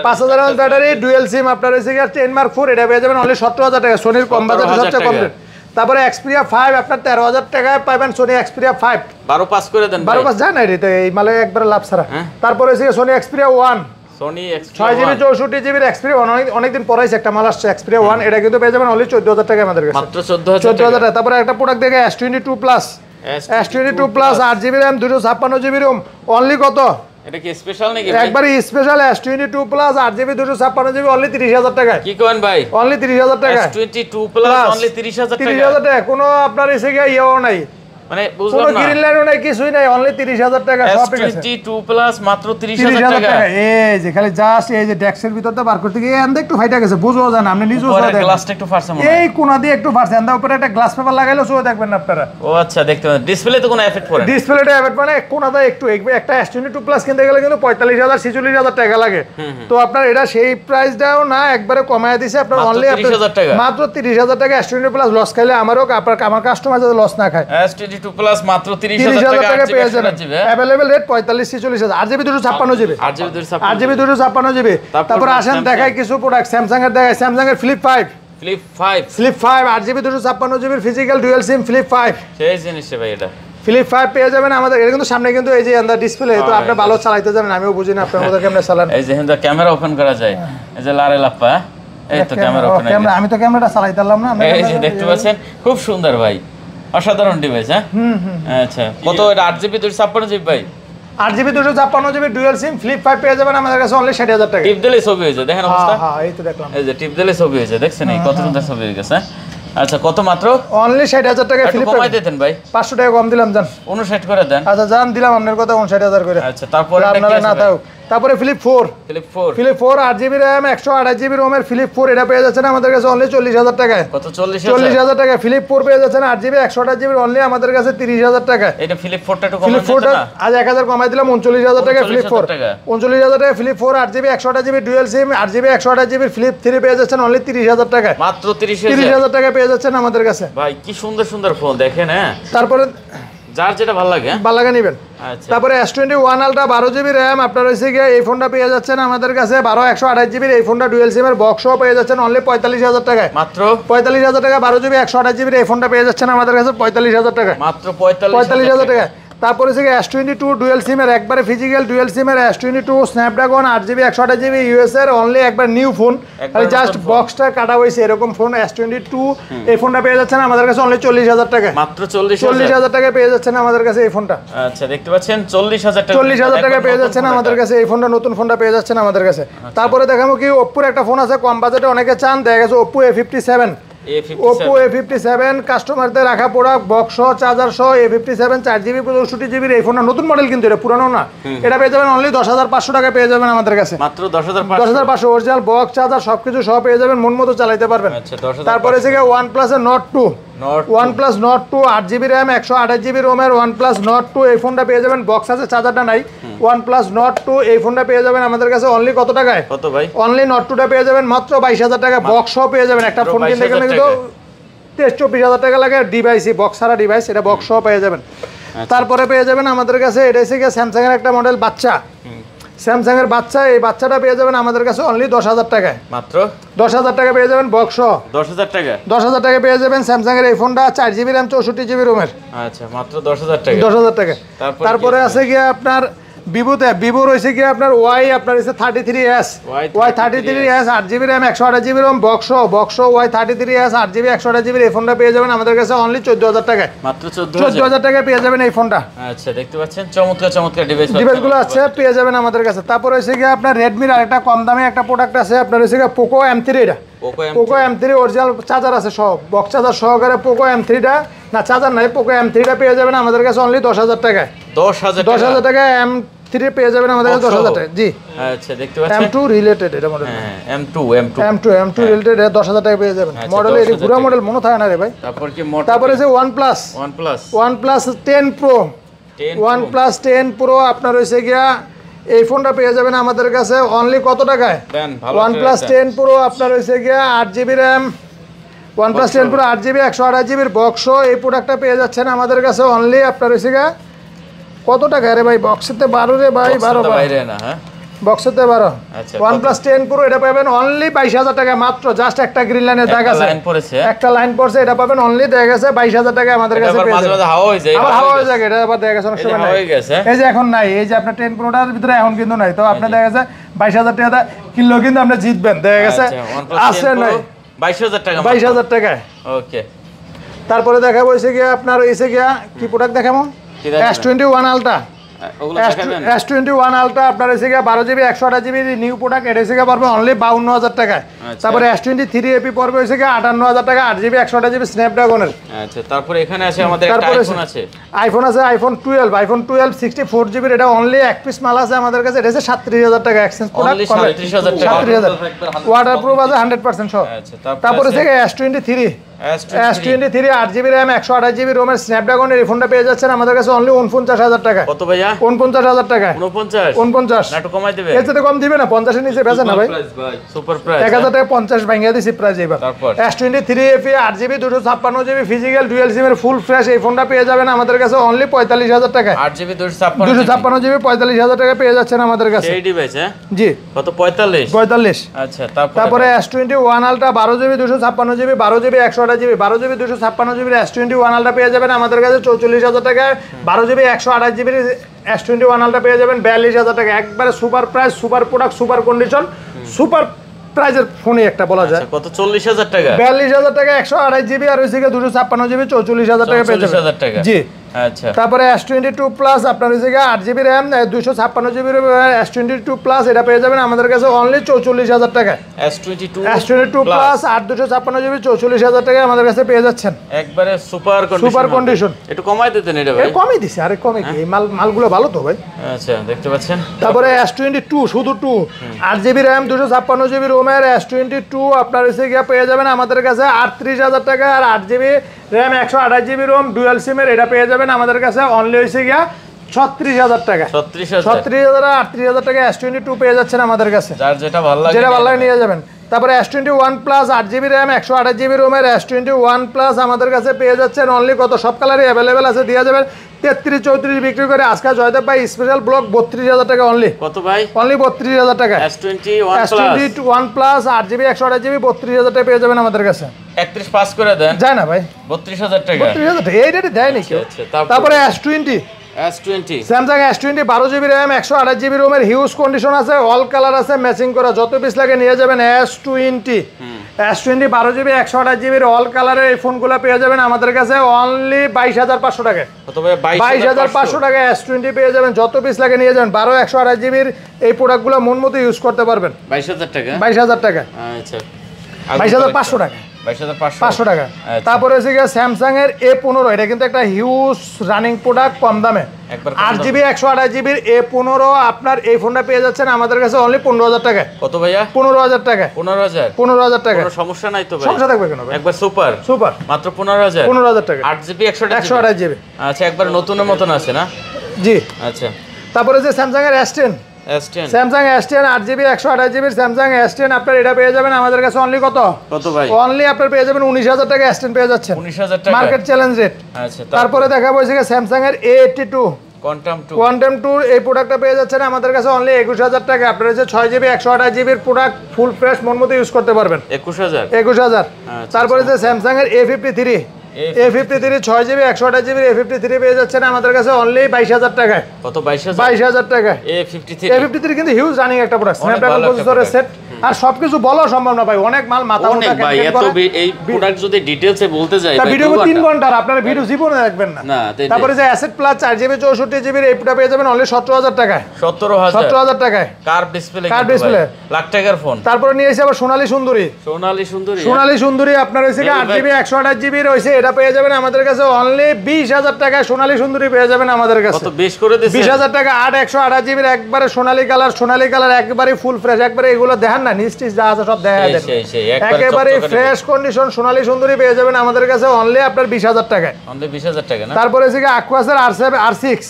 পাঁচ হাজার ব্যাটারি ডুয়েল সিম আপনার হয়েছে টেন মার ফোর এটা পেয়ে যাবেন অনলি সতেরো হাজার টাকা সোনির কম বাজার সবচেয়ে কম রেট তারপরে এক্সপিরিয়া ফাইভ আপনার তেরো হাজার টাকায় পাবেন সোনি এক্সপিরিয়া ফাইভ বারো পাস করে দেন বারো পাস যায় না রে এই মালে একবার লাভ ছাড়া হ্যাঁ। তারপরে রয়েছে সোনি এক্সপিরিয়া ওয়ান সোনি ছয় জিবি চৌষট্টি এক্সপিরিয়া অনেকদিন একটা ওয়ান এটা কিন্তু পেয়ে যাবেন হাজার টাকা হাজার টাকা তারপরে একটা প্রোডাক্ট দেখে S twenty two plus S twenty two plus আট জিবি র্যাম দুশো ছাপ্পান্ন জিবি রোম অনলি কত এটা কি স্পেশাল নাকি একবারে special S twenty two plus আট জিবি দুশো ছাপ্পান্ন জিবি অনলি তিরিশ হাজার কি কোন ভাই অনলি তিরিশ হাজার টাকা S22 প্লাস অনলি তিরিশ হাজার টাকা কোনো আপনার এসে গিয়ে ইয়েও নাই মানে বুঝলাম না গ্রিন নাই কিছুই নাই অনলি 30000 টাকা সব S22 প্লাস মাত্র 30000 টাকা এই যে খালি জাস্ট এই যে ভিতর বার করতে গিয়ে এন্ড একটু ফাইটা গেছে বুঝো জানা আপনি নিজে বুঝো দেখেন একটু ফাটছে মনে এই দিয়ে একটু ফাটছে এন্ড উপরে একটা গ্লাস পেপার লাগাইলো সো দেখবেন না আপনারা ও আচ্ছা দেখতে পাচ্ছেন ডিসপ্লে তো কোনো এফেক্ট পড়ে এফেক্ট মানে একটু একটা S22 প্লাস কিনতে গেলে কিন্তু 45000 46000 টাকা লাগে তো আপনার এটা সেই প্রাইসটাও না একবারে কমায় দিয়েছে আপনার অনলি 30000 টাকা মাত্র 30000 টাকা S22 প্লাস লস খাইলে আমারও আমার কাস্টমার যাতে লস না খায় S22 ফ্লিপ পেয়ে যাবেন আমাদের কিন্তু সামনে কিন্তু এই যে ডিসপ্লে তো হ্যাঁ, আপনি ভালো চালাইতে যাবেন আমিও বুঝি না আপনি এই যে ক্যামেরা ওপেন করা যায় যে তো ক্যামেরা ক্যামেরা আমি তো ক্যামেরাটা চালাইতে পারলাম না দেখতে পাচ্ছেন খুব সুন্দর ভাই অসাধারণ ডিভাইস হ্যাঁ আচ্ছা কত এটা আট জিবি দুশো ছাপ্পান্ন জিবি ভাই আট জিবি দুশো ছাপ্পান্ন GB dual SIM flip five পেয়ে যাবেন আমাদের কাছে অনলি ষাট হাজার টাকা টিপ দিলে ছবি হয়েছে দেখেন হ্যাঁ, অবস্থা হ্যাঁ, এই তো দেখলাম এই যে টিপ দিলে ছবি হয়েছে দেখছেন এই হ্যাঁ, কত সুন্দর ছবি হয়ে গেছে আচ্ছা কত মাত্র অনলি ষাট হাজার টাকা ফ্লিপ কমাই দিতেন ভাই পাঁচশো টাকা কম দিলাম যান উনষাট করে দেন আচ্ছা যান দিলাম আপনার কথা উনষাট হাজার করে আচ্ছা তারপরে আপনারা না থাকুক তারপরে flip four flip four flip four আট জিবি র্যাম একশো আঠাশ জিবি রোমের ফ্লিপ ফোর এটা পেয়ে যাচ্ছেন আমাদের কাছে অনলি চল্লিশ হাজার টাকায় কত চল্লিশ চল্লিশ হাজার টাকা ফ্লিপ ফোর পেয়ে যাচ্ছেন আট জিবি একশো আঠাশ জিবি অনলি আমাদের কাছে তিরিশ হাজার টাকা এটা ফ্লিপ ফোরটা ফ্লিপ ফোরটা আজ এক হাজার কমাই দিলাম উনচল্লিশ হাজার টাকা ফ্লিপ ফোর উনচল্লিশ হাজার টাকা ফ্লিপ ফোর আট জিবি একশো আঠাশ জিবি ডুয়েল সিম আট জিবি একশো আঠাশ জিবি ফ্লিপ থ্রি পেয়ে যাচ্ছেন অনলি তিরিশ হাজার টাকা মাত্র তিরিশ তিরিশ হাজার টাকা পেয়ে যাচ্ছেন আমাদের কাছে ভাই কি সুন্দর সুন্দর ফোন দেখেন হ্যাঁ তারপরে যার যেটা ভালো লাগে হ্যাঁ? ভালো লাগে নেবেন আচ্ছা। তারপরে এস টোয়েন্টি ওয়ান আলটা বারো জিবি র্যাম আপনার হচ্ছে গিয়ে এই ফোনটা পেয়ে যাচ্ছেন আমাদের কাছে বারো একশো আঠাশ জিবির এই ফোনটা ডুয়েল সিমের বক্সও পেয়ে যাচ্ছেন অনলি পঁয়তাল্লিশ হাজার টাকায় মাত্র পঁয়তাল্লিশ হাজার টাকা বারো জিবি একশো আঠাশ জিবির এই ফোনটা পেয়ে যাচ্ছেন আমাদের কাছে পঁয়তাল্লিশ হাজার টাকা মাত্র পঁয়তাল্লিশ হাজার টাকা তারপরে হচ্ছে এস টোয়েন্টি টু ডুয়েল সিমের একবারে ফিজিক্যাল ডুয়েল সিমের এস টোয়েন্টি টু স্ন্যাপড্রাগন আট জিবি একশো আঠাশ জিবি ইউএসএর অনলি একবার নিউ ফোন তাহলে জাস্ট বক্সটা কাটা হয়েছে এরকম ফোন এস টোয়েন্টি টু এই ফোনটা পেয়ে যাচ্ছেন আমাদের কাছে অনলি চল্লিশ হাজার টাকা মাত্র চল্লিশ চল্লিশ হাজার টাকায় পেয়ে যাচ্ছেন আমাদের কাছে এই ফোনটা আচ্ছা দেখতে পাচ্ছেন চল্লিশ হাজার চল্লিশ হাজার টাকায় পেয়ে যাচ্ছেন আমাদের কাছে এই ফোনটা নতুন ফোনটা পেয়ে যাচ্ছেন আমাদের কাছে তারপরে দেখাবো কি ওপ্পোর একটা ফোন আছে কম বাজেটে অনেকে চান দেখা গেছে Oppo A fifty seven Oppo A fifty seven কাস্টমারদের রাখা পোড়া বক্স সহ চার্জার সহ এ ফিফটি সেভেন চার জিবি চৌষট্টি জিবির এই ফোনটা নতুন মডেল কিন্তু এটা পুরানো না এটা পেয়ে যাবেন অনলি দশ হাজার পাঁচশো টাকা পেয়ে যাবেন আমাদের কাছে মাত্র দশ হাজার দশ হাজার পাঁচশো অরিজিনাল বক্স চার্জার সবকিছু সব পেয়ে যাবেন মন মতো চালাইতে পারবেন আচ্ছা, তারপরে থেকে ওয়ান প্লাসের Nord two OnePlus OnePlus Nord 2 8GB RAM 128GB ROM এর OnePlus Nord 2 এই ফোনটা পেয়ে যাবেন বক্স আছে চার্জারটা নাই ওয়ানপ্লাস Nord টু এই ফোনটা পেয়ে যাবেন আমাদের কাছে অনলি কত টাকায় কত ভাই অনলি নট টুটা পেয়ে যাবেন মাত্র বাইশ হাজার টাকা বক্সও পেয়ে যাবেন একটা ফোন কিনতে গেলে কিন্তু তেইশ চব্বিশ হাজার টাকা লাগে ডিভাইসই বক্স ছাড়া ডিভাইস এটা বক্সও পেয়ে যাবেন আচ্ছা। তারপরে পেয়ে যাবেন আমাদের কাছে এটা এসে গিয়ে স্যামসাংয়ের একটা মডেল বাচ্চা স্যামসাং এর বাচ্চা এই বাচ্চাটা পেয়ে যাবেন আমাদের কাছে অনলি দশ হাজার টাকায় মাত্র দশ হাজার টাকা পেয়ে যাবেন বক্স দশ হাজার টাকা দশ হাজার টাকা পেয়ে যাবেন স্যামসাং এর এই ফোনটা চার জিবি র্যাম চৌষট্টি জিবি রোমের আচ্ছা মাত্র দশ হাজার টাকা দশ হাজার টাকা তারপরে আছে গিয়ে আপনার ভিভোতে ভিভো রয়েছে কি আপনার ওয়াই আপনার হচ্ছে thirty three S Y thirty three S আট জিবি র্যাম একশো আঠাশ জিবি র্যাম বক্সো বক্সো ওয়াই থার্টি থ্রি এস আট জিবি একশো আঠাশ জিবি এই ফোনটা পেয়ে যাবেন আমাদের কাছে অনলি চোদ্দ হাজার টাকায় মাত্র চোদ্দ হাজার টাকায় পেয়ে যাবেন এই ফোনটা আচ্ছা দেখতে পাচ্ছেন চমৎকার চমৎকার ডিভাইস ডিভাইসগুলো আছে পেয়ে যাবেন আমাদের কাছে তারপর হচ্ছে কি আপনার রেডমির আরেকটা কম দামে একটা প্রোডাক্ট আছে আপনার হচ্ছে পোকো এম থ্রি এটা Poco M three original charger আছে সব বক্স চার্জার সহকারে পোকো এম থ্রিটা না চার্জার নাই পোকো এম থ্রিটা পেয়ে যাবেন আমাদের কাছে অনলি দশ হাজার টাকায় দশ হাজার দশ হাজার টাকায় এম থ্রি পেয়ে যাবেন আমাদের কাছে দশ হাজার টাকা জি আচ্ছা দেখতে পাচ্ছেন এম টু রিলেটেড এটা model M two M two M two M two related দশ হাজার টাকা পেয়ে যাবেন মডেল আচ্ছা, এটি পুরো মডেল মনে থাকে না রে ভাই তারপর কি তারপরে যে one plus one plus one plus ten pro one plus ten pro আপনার হয়েছে গিয়া এই ফোনটা পেয়ে যাবেন আমাদের কাছে অনলি কত টাকায় ওয়ান প্লাস টেন প্রো আপনার হয়েছে গিয়া আট GB RAM one plus ten pro আট জিবি একশো আঠাশ জিবির বক্সও এই প্রোডাক্টটা পেয়ে যাচ্ছেন আমাদের কাছে অনলি আপনার হয়েছে গিয়া কত টাকা রে ভাই বক্সেতে বারো রে ভাই বারো বাইরে না হ্যাঁ বক্সতে ওয়ান প্লাস টেন Pro এটা পাবেন অনলি বাইশ হাজার টাকা মাত্র জাস্ট একটা গ্রিন লাইনের দাগ আছে একটা লাইন পড়ছে এটা পাবেন অনলি গেছে বাইশ হাজার টাকা আমাদের কাছে এই যে এখন নাই এই যে আপনার টেন Pro ভিতরে এখন কিন্তু নাই তো আপনার দেখা গেছে বাইশ হাজার টাকা কিনলেও কিন্তু আপনি জিতবেন দেখা গেছে আছে আচ্ছা, নাই বাইশ হাজার টাকা ওকে তারপরে দেখাবো এসে গিয়া আপনার এসে গিয়া কি প্রোডাক্ট দেখাবো one ultra S twenty one ultra আপনার হচ্ছে বারো জিবি একশো আঠাশ জিবি নিউ প্রোডাক্ট এটা হচ্ছে পারবে অনলি বাউন্ন হাজার টাকায় আচ্ছা। তারপরে এস টোয়েন্টি থ্রি এপি পড়বে হচ্ছে আটান্ন হাজার টাকা আট জিবি একশো আঠাশ জিবি স্ন্যাপড্রাগনের আচ্ছা, তারপরে এখানে আছে আমাদের আইফোন আছে আইফোন আছে iPhone twelve iPhone twelve sixty four জিবির এটা অনলি এক পিস মাল আছে আমাদের কাছে এটা হচ্ছে সাতত্রিশ হাজার টাকা এক্সচেঞ্জ প্রোডাক্ট সাতত্রিশ হাজার ওয়াটার প্রুফ আছে হান্ড্রেড পার্সেন্ট সহ আচ্ছা, তারপরে থেকে S twenty three S twenty three আট জিবি র্যাম একশো আঠাশ জিবি রোমের স্ন্যাপড্রাগনের এই ফোনটা পেয়ে যাচ্ছেন আমাদের কাছে অনলি উনপঞ্চাশ হাজার টাকা কত ভাইয়া উনপঞ্চাশ হাজার টাকা উনপঞ্চাশ উনপঞ্চাশ একটু কমাই কম দিবে না পঞ্চাশের নিচে এক হাজার হ্যাঁ। পঞ্চাশ ভেঙে দিছি এস টোয়েন্টি থ্রি এফ আট জিবি দুশো ছাপ্পান্ন জিবি ফিজিক্যাল ডুয়েল সিমের ফুল ফ্রেশ এই ফোনটা পেয়ে যাবেন আমাদের কাছে অনলি পঁয়তাল্লিশ হাজার টাকা দুশো ছাপ্পান্ন জিবি পঁয়তাল্লিশ হাজার টাকা পেয়ে যাচ্ছেন আমাদের কাছে হ্যাঁ? জি কত পঁয়তাল্লিশ পঁয়তাল্লিশ আচ্ছা তারপরে এস টোয়েন্টি ওয়ান আলটা বারো জিবি দুশো ছাপ্পান্ন জিবি বারো জিবি একশো আঠাশ জিবি বারো জিবি দুশো ছাপ্পান্ন জিবির এস টোয়েন্টি ওয়ান আলটা পেয়ে যাবেন আমাদের কাছে চৌচল্লিশ হাজার টাকা বারো জিবি একশো আঠাশ জিবির এস টোয়েন্টি ওয়ান আলটা পেয়ে যাবেন বিয়াল্লিশ হাজার টাকা একবারে super price super product super condition super প্রাইজের ফোনে একটা বলা যায় আচ্ছা, কত চল্লিশ হাজার টাকা বিয়াল্লিশ হাজার টাকা একশো আড়াই জিবি আর ওই থেকে দুশো ছাপ্পান্ন জিবি চৌচল্লিশ হাজার টাকা পেয়ে যাবেন জি আচ্ছা। তারপরে এস টোয়েন্টি টু প্লাস আপনার হচ্ছে আট জিবি র্যাম দুশো ছাপ্পান্ন GB S twenty two plus এটা পেয়ে যাবেন আমাদের কাছে অনলি চৌচল্লিশ হাজার টাকা S twenty two S twenty two plus আট দুশো ছাপ্পান্ন জিবি চৌচল্লিশ হাজার টাকা আমাদের কাছে পেয়ে যাচ্ছেন একবারে সুপার সুপার কন্ডিশন একটু কমাই দিতেন এটা ভাই কমই দিছে আরে কমে কি হ্যাঁ। মাল মালগুলো ভালো তো ভাই আচ্ছা দেখতে পাচ্ছেন তারপরে এস টোয়েন্টি টু শুধু টু আট জিবি র্যাম দুশো ছাপ্পান্ন জিবি রোমের এস টোয়েন্টি টু আপনার হয়েছে গিয়ে পেয়ে যাবেন আমাদের কাছে আটত্রিশ হাজার টাকা আর আট জিবি র্যাম একশো আঠাশ জিবি রোম ডুয়েল সিমের এটা পেয়ে যাবেন আমাদের কাছে অনলি হয়েছে গিয়া ছত্রিশ হাজার টাকা ছত্রিশ হাজার আটত্রিশ হাজার টাকা এস টোয়েন্টি টু পেয়ে যাচ্ছেন আমাদের কাছে যেটা ভালো লাগে নিয়ে যাবেন তারপরে এস টোয়েন্টি ওয়ান প্লাস আট জিবি র্যাম একশো আঠাশ জিবি রোমের এস টোয়েন্টি ওয়ান প্লাস আমাদের কাছে পেয়ে যাচ্ছেন অনলি কত সব কালারই অ্যাভেলেবেল আছে দেওয়া যাবে তেত্রিশ চৌত্রিশ বিক্রি করে আজকে জয়দেব ভাই স্পেশাল ব্লক বত্রিশ হাজার টাকা অনলি কত ভাই অনলি বত্রিশ হাজার টাকা এস টোয়েন্টি ওয়ান প্লাস আট জিবি একশো আঠাশ জিবি বত্রিশ হাজার টাকা পেয়ে যাবেন আমাদের কাছে একত্রিশ পাস করে দেন যায় না ভাই বত্রিশ হাজার টাকা বত্রিশ হাজার টাকা এই রেটে দেয় নাকি তারপরে S twenty S20 Samsung S20 12 GB RAM একশো GB জিবি এর হিউজ কন্ডিশন আছে অল কালার আছে ম্যাচিং করা যত পিস লাগে নিয়ে যাবেন S S twenty S20 S20 12 GB 128 জিবির অল কালারের এই ফোনগুলো পেয়ে যাবেন আমাদের কাছে অনলি বাইশ হাজার পাঁচশো টাকা বাইশ হাজার পাঁচশো টাকা এস টোয়েন্টি পেয়ে যাবেন যত পিস লাগে নিয়ে যাবেন বারো 12 128 GB এই প্রোডাক্টগুলো মন মতো ইউজ করতে পারবেন বাইশ হাজার টাকা 22000 টাকা আচ্ছা 22500 আচ্ছা। টাকা পাঁচশো টাকা আচ্ছা। তারপরে হচ্ছে গিয়ে স্যামসাং এর এ পনেরো এটা কিন্তু একটা হিউজ রানিং প্রোডাক্ট কম দামে আট জিবি একশো আঠাশ জিবির এ পনেরো আপনার এই ফোনটা পেয়ে যাচ্ছেন আমাদের কাছে অনলি পনেরো হাজার টাকা কত ভাইয়া পনেরো হাজার টাকা পনেরো হাজার পনেরো হাজার টাকা সমস্যা নাই তো সমস্যা থাকবে কেন একবার সুপার সুপার মাত্র পনেরো হাজার পনেরো হাজার টাকা আট জিবি একশো একশো আঠাশ জিবি আচ্ছা একবার নতুনের মতন আছে না জি আচ্ছা তারপরে যে স্যামসাং এর S ten Samsung S ten আট জিবি একশো আঠাশ জিবির স্যামসাং এস টেন আপনার এটা পেয়ে যাবেন আমাদের কাছে অনলি কত অনলি আপনার পেয়ে যাবেন উনিশ হাজার টাকা এস টেন পেয়ে যাচ্ছেন মার্কেট চ্যালেঞ্জ রেট তারপরে দেখা বলছে স্যামসাং এর A eighty two quantum two এই প্রোডাক্টটা পেয়ে যাচ্ছেন আমাদের কাছে অনলি একুশ হাজার টাকা আপনারা হচ্ছে ছয় জিবি একশো আঠাশ জিবির প্রোডাক্ট ফুল ফ্রেশ মন মতো ইউজ করতে পারবেন একুশ হাজার একুশ হাজার আচ্ছা, তারপরে যে আচ্ছা। স্যামসাং এর A fifty three A fifty three ছয় জিবি একশো আঠাশ জিবি এ ফিফটি থ্রি পেয়ে যাচ্ছেন আমাদের কাছে অনলি বাইশ হাজার টাকায় বাইশ হাজার টাকায় এ ফিফটি থ্রি কিন্তু হিউজ রানিং একটা সেট আর সবকিছু বলা সম্ভব না ভাই অনেক মাল মাথা অনেক ভাই এত এই প্রোডাক্ট যদি ডিটেইলসে বলতে যাই তা ভিডিও 3 ঘন্টা আপনারা ভিডিও জীবনে দেখবেন না তারপরে যে অ্যাসেট প্লাস 4 জিবি 64 জিবি এই প্রোডাক্ট পেয়ে যাবেন অনলি 17000 টাকায় 17000 17000 টাকায় কার ডিসপ্লে কার ডিসপ্লে লাখ টাকার ফোন তারপরে নিয়ে এসে আবার সোনালী সুন্দরী সোনালী সুন্দরী সোনালী সুন্দরী আপনার হইছে 8 জিবি 128 জিবি রয়েছে এটা পেয়ে যাবেন আমাদের কাছে অনলি 20000 টাকায় সোনালী সুন্দরী পেয়ে যাবেন আমাদের কাছে কত বেশ করে দিয়েছে 20000 টাকা 8 128 জিবির একবারে সোনালী কালার সোনালী কালার একবারে ফুল ফ্রেশ একবারে এগুলো দেখেন না না হ্যাঁ, নিস্টিচ যা আছে সব দেখা দেন একেবারে ফ্রেশ কন্ডিশন সোনালী সুন্দরী পেয়ে যাবেন আমাদের কাছে অনলি আপনার বিশ হাজার টাকায় অনলি টাকা না তারপরে আকুয়াসের R seven R six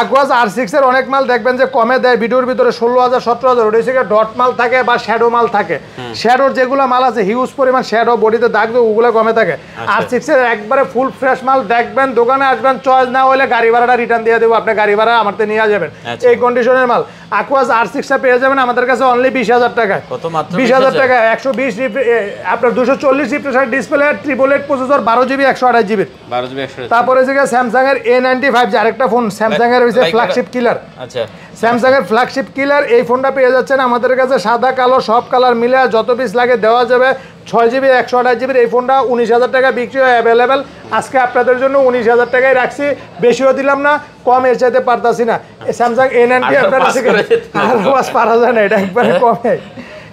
Aquos R six এর অনেক মাল দেখবেন যে কমে দেয় ভিডিওর ভিতরে ষোলো হাজার সতেরো হাজার ডট মাল থাকে বা শ্যাডো মাল থাকে শ্যাডোর যেগুলো মাল আছে হিউজ পরিমাণ শ্যাডো বডিতে দাগ ওগুলো কমে থাকে আর আচ্ছা। সিক্স এর একবারে ফুল ফ্রেশ মাল দেখবেন দোকানে আসবেন চয়েস না হলে গাড়ি ভাড়াটা রিটার্ন দিয়ে দেবো আপনি গাড়ি ভাড়া আমার নিয়ে যাবেন আচ্ছা। এই কন্ডিশনের মাল আকুয়াস আর সিক্সটা পেয়ে যাবেন আমাদের কাছে অনলি বিশ হাজার টাকা হ্যাঁ, আপনার display GB GB phone flagship killer flagship killer এই ফোনটা পেয়ে যাচ্ছেন আমাদের কাছে সাদা কালো সব কালার মিলে যত পিস লাগে দেওয়া যাবে ছয় জিবি একশো আঠাশ জিবির এই ফোনটা উনিশ হাজার টাকা বিক্রি হয় অ্যাভেলেবেল আজকে আপনাদের জন্য উনিশ হাজার টাকায় রাখছি বেশিও দিলাম না কম এর চাইতে পারতাছি না স্যামসাং এ নাইনটি আপনার কাছে পারা যায় না এটা একবারে কমে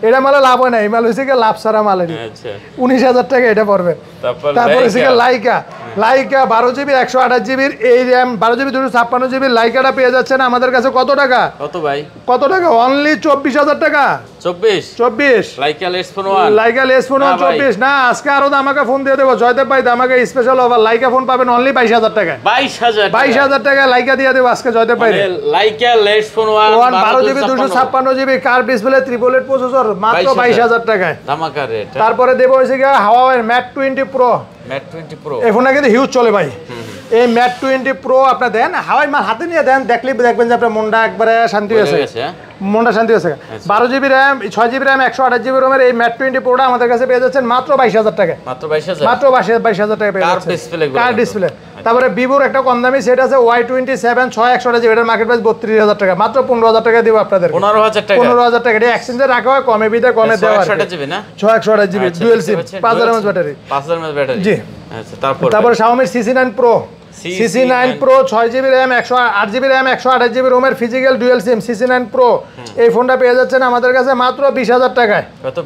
এটা মালা লাভ হয় না এই মাল হয়েছে লাভ সারা মালে আচ্ছা। উনিশ হাজার টাকা এটা পড়বে তারপর হয়েছে লাইকা লাইকা বারো জিবি একশো আঠাশ জিবির এই র্যাম বারো জিবি দুশো ছাপ্পান্ন জিবির লাইকাটা পেয়ে যাচ্ছে না আমাদের কাছে কত টাকা কত ভাই কত টাকা অনলি চব্বিশ হাজার টাকা চব্বিশ চব্বিশ না আজকে আরো ফোন দিয়ে ফোন পাবেন অনলি বাইশ হাজার বাইশ হাজার দিয়ে আজকে মানে দুশো ছাপ্পান্ন জিবি কার মাত্র বাইশ হাজার হ্যাঁ। তারপরে দেবো টোয়েন্টি প্রো কিন্তু হিউজ চলে ভাই এই ম্যাট টোয়েন্টি প্রো আপনার দেন হাওয়াই মাল হাতে নিয়ে দেন দেখলে দেখবেন যে আপনার মনটা একবারে শান্তি হয়েছে মনটা শান্তি হয়েছে আচ্ছা। বারো জিবি র্যাম ছয় জিবি র্যাম একশো আঠাশ জিবি রোমের এই ম্যাট টোয়েন্টি প্রোটা আমাদের কাছে পেয়ে যাচ্ছেন মাত্র বাইশ হাজার টাকা মাত্র বাইশ হাজার মাত্র বাইশ হাজার টাকা পেয়ে কার ডিসপ্লে আচ্ছা। তারপরে ভিভোর একটা কম দামি সেট আছে ওয়াই টোয়েন্টি সেভেন ছয় একশো আঠাশ জিবি মার্কেট প্রাইস বত্রিশ হাজার টাকা মাত্র পনেরো হাজার টাকা দেবো আপনাদের পনেরো হাজার টাকা পনেরো হাজার টাকা এটা এক্সচেঞ্জে রাখা হয় কমে বিদে কমে দেওয়া ছয় একশো আঠাশ জিবি ডুয়েল সিম পাঁচ হাজার ব্যাটারি পাঁচ হাজার ব্যাটারি জি আচ্ছা, তারপরে তারপর সাউমির CC nine pro CC nine pro ছয় জিবি র্যাম একশো আট জিবি র্যাম একশো GB physical dual SIM CC nine pro এই ফোনটা পেয়ে যাচ্ছেন আমাদের কাছে মাত্র বিশ হাজার কত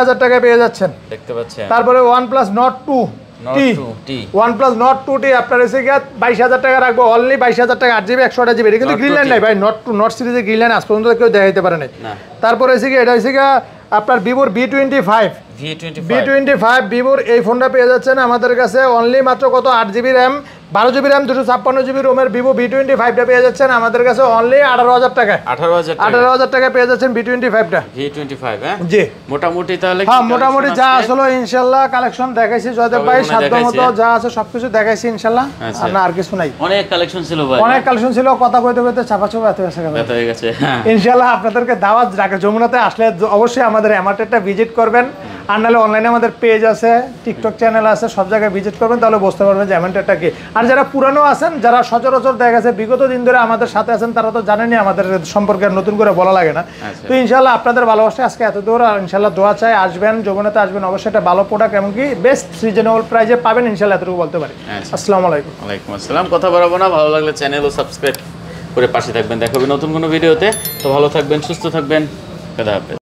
হাজার টাকা পেয়ে যাচ্ছেন দেখতে পাচ্ছেন তারপরে one plus Nord two T আপনার বাইশ হাজার টাকা রাখবো বাইশ হাজার টাকা আট জিবি একশো আট জিবি কিন্তু গ্রিন লাইন নাই ভাই নট লাইন কেউ দেখাইতে পারে নাই এটা আপনার ভিভোর V twenty five V twenty five ভিভোর এই ফোনটা পেয়ে যাচ্ছেন আমাদের কাছে অনলি মাত্র কত আট জিবি র্যাম বারো জিবি র্যাম দুশো ছাপ্পান্ন জিবি রোমের ভিভো ভি টোয়েন্টি ফাইভটা পেয়ে যাচ্ছেন আমাদের কাছে অনলি আঠারো হাজার টাকায় আঠারো হাজার আঠারো হাজার টাকায় পেয়ে যাচ্ছেন ভি টোয়েন্টি ফাইভটা ভি টোয়েন্টি ফাইভ হ্যাঁ জি মোটামুটি তাহলে হ্যাঁ মোটামুটি যা আসলে ইনশাল্লাহ কালেকশন দেখাইছি জয়দেব ভাই সাধ্য মতো হ্যাঁ। যা আছে সবকিছু দেখাইছি ইনশাল্লাহ আচ্ছা। না আর কিছু নাই অনেক কালেকশন ছিল ভাই অনেক কালেকশন ছিল কথা কইতে কইতে চাপা চোপা এত গেছে এত হয়ে গেছে হ্যাঁ। ইনশাল্লাহ আপনাদেরকে দাওয়াত রাখে যমুনাতে আসলে অবশ্যই আমাদের অ্যামার্টেডটা ভিজিট করবেন আর নাহলে অনলাইনে আমাদের পেজ আছে টিকটক চ্যানেল আছে সব জায়গায় ভিজিট করবেন তাহলে বুঝতে পারবেন যে এমনটা কি আর যারা পুরানো আছেন যারা সচরাচর দেখা গেছে বিগত দিন ধরে আমাদের সাথে আছেন তারা তো জানেনই আমাদের সম্পর্কে নতুন করে বলা লাগে না আচ্ছা। তো ইনশাল্লাহ আপনাদের ভালোবাসা আজকে এত দূর আর ইনশাল্লাহ দোয়া চাই আসবেন যৌবনাতে আসবেন অবশ্যই একটা ভালো প্রোডাক্ট এমনকি বেস্ট সিজনেবল প্রাইজে পাবেন ইনশাল্লাহ এতটুকু বলতে পারি আচ্ছা। আসসালাম আলাইকুম ওয়ালাইকুম আসসালাম কথা বলবো না ভালো লাগলে চ্যানেল ও সাবস্ক্রাইব করে পাশে থাকবেন দেখাবেন নতুন কোনো ভিডিওতে তো ভালো থাকবেন সুস্থ থাকবেন কথা